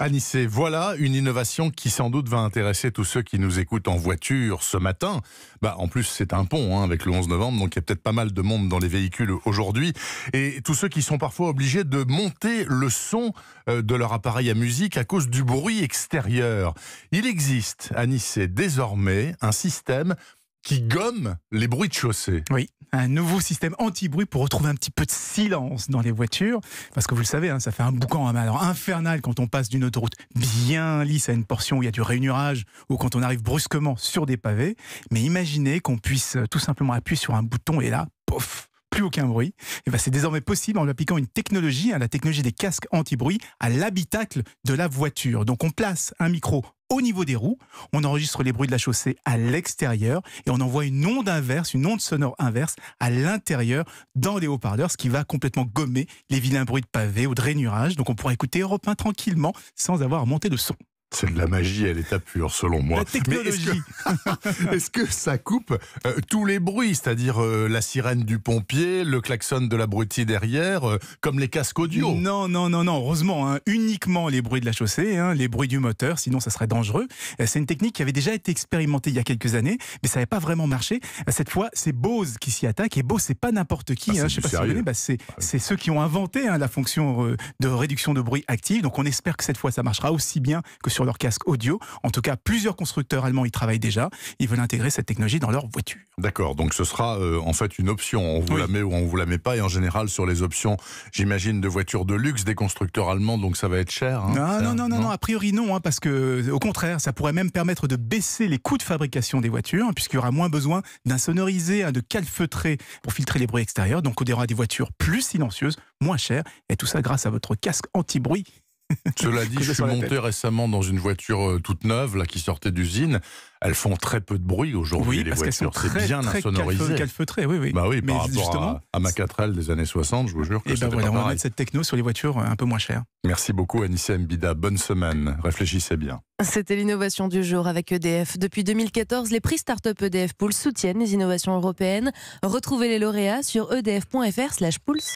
Anissé, voilà une innovation qui sans doute va intéresser tous ceux qui nous écoutent en voiture ce matin. Bah, en plus, c'est un pont hein, avec le 11 novembre, donc il y a peut-être pas mal de monde dans les véhicules aujourd'hui. Et tous ceux qui sont parfois obligés de monter le son euh, de leur appareil à musique à cause du bruit extérieur. Il existe à Nice désormais un système qui gomme les bruits de chaussée. Oui un nouveau système anti-bruit pour retrouver un petit peu de silence dans les voitures. Parce que vous le savez, hein, ça fait un boucan hein, alors, infernal quand on passe d'une autoroute bien lisse à une portion où il y a du réunirage ou quand on arrive brusquement sur des pavés. Mais imaginez qu'on puisse euh, tout simplement appuyer sur un bouton et là, pof, plus aucun bruit. Et eh ben c'est désormais possible en appliquant une technologie, hein, la technologie des casques anti-bruit, à l'habitacle de la voiture. Donc on place un micro au niveau des roues. On enregistre les bruits de la chaussée à l'extérieur et on envoie une onde inverse, une onde sonore inverse à l'intérieur dans les haut-parleurs, ce qui va complètement gommer les vilains bruits de pavés ou de rainurage. Donc on pourra écouter Europe 1 tranquillement sans avoir à monter de son. C'est de la magie à l'état pur, selon moi. La technologie. Est-ce que, ça coupe euh, tous les bruits, c'est-à-dire euh, la sirène du pompier, le klaxon de l'abruti derrière, euh, comme les casques audio Non, non, non, non. Heureusement, hein, uniquement les bruits de la chaussée, hein, les bruits du moteur, sinon ça serait dangereux. C'est une technique qui avait déjà été expérimentée il y a quelques années, mais ça n'avait pas vraiment marché. Cette fois, c'est Bose qui s'y attaque. Et Bose, c'est pas n'importe qui. Ah, hein, sais pas si vous bah, c'est ceux qui ont inventé hein, la fonction de réduction de bruit active. Donc on espère que cette fois, ça marchera aussi bien que sur leur casque audio. En tout cas, plusieurs constructeurs allemands y travaillent déjà. Ils veulent intégrer cette technologie dans leur voiture. D'accord, donc ce sera euh, en fait une option. On vous la met ou on vous la met pas. Et en général, sur les options, j'imagine, de voitures de luxe des constructeurs allemands, donc ça va être cher. Hein, non, non, non, non, a priori non, hein, parce que au contraire, ça pourrait même permettre de baisser les coûts de fabrication des voitures, puisqu'il y aura moins besoin d'insonoriser, hein, de calfeutrer pour filtrer les bruits extérieurs. Donc on aura des voitures plus silencieuses, moins chères, et tout ça grâce à votre casque anti-bruit Cela dit, je suis monté récemment dans une voiture euh, toute neuve là, qui sortait d'usine. Elles font très peu de bruit aujourd'hui, les voitures. C'est bien très insonorisé. Calfeutré, oui, oui. Bah oui, Mais par rapport à, ma 4L des années 60, je vous jure que et eh ben voilà, On va mettre cette techno sur les voitures euh, un peu moins chères. Merci beaucoup, Anissa Mbida. Bonne semaine. Réfléchissez bien. C'était l'innovation du jour avec EDF. Depuis 2014, les prix Start-up EDF Pulse soutiennent les innovations européennes. Retrouvez les lauréats sur edf.fr/slash Pulse.